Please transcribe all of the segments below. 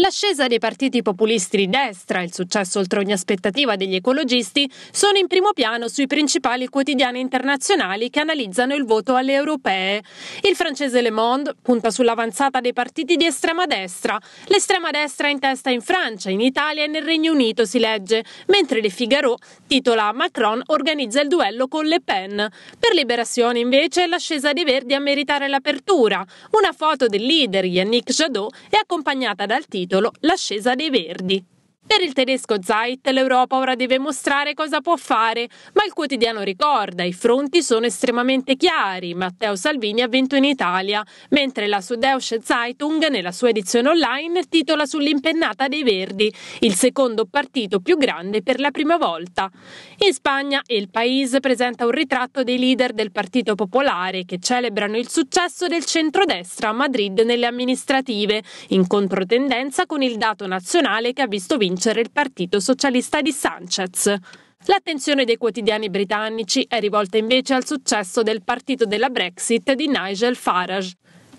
L'ascesa dei partiti populisti di destra e il successo oltre ogni aspettativa degli ecologisti sono in primo piano sui principali quotidiani internazionali che analizzano il voto alle europee. Il francese Le Monde punta sull'avanzata dei partiti di estrema destra. L'estrema destra è in testa in Francia, in Italia e nel Regno Unito, si legge, mentre Le Figaro titola Macron organizza il duello con Le Pen. Per Liberazione invece l'ascesa dei Verdi a meritare l'apertura. Una foto del leader Yannick Jadot è accompagnata dal titolo titolo L'ascesa dei Verdi. Per il tedesco Zeit l'Europa ora deve mostrare cosa può fare, ma il quotidiano ricorda i fronti sono estremamente chiari. Matteo Salvini ha vinto in Italia, mentre la Sudeusche Zeitung nella sua edizione online titola sull'impennata dei Verdi, il secondo partito più grande per la prima volta. In Spagna il Paese presenta un ritratto dei leader del Partito Popolare che celebrano il successo del centrodestra a Madrid nelle amministrative, in controtendenza con il dato nazionale che ha visto vincere vincere il Partito Socialista di Sanchez. L'attenzione dei quotidiani britannici è rivolta invece al successo del partito della Brexit di Nigel Farage,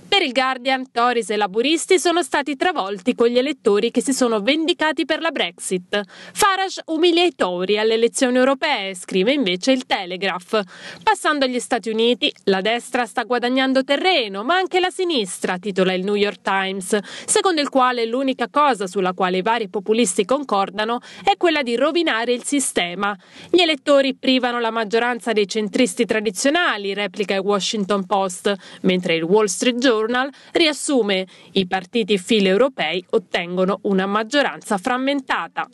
per il Guardian, Tories e laburisti sono stati travolti con gli elettori che si sono vendicati per la Brexit. Farage umilia i Tory alle elezioni europee, scrive invece il Telegraph. Passando agli Stati Uniti, la destra sta guadagnando terreno, ma anche la sinistra, titola il New York Times, secondo il quale l'unica cosa sulla quale i vari populisti concordano è quella di rovinare il sistema. Gli elettori privano la maggioranza dei centristi tradizionali, replica il Washington Post, mentre il Wall Street Journal Journal riassume i partiti filo europei ottengono una maggioranza frammentata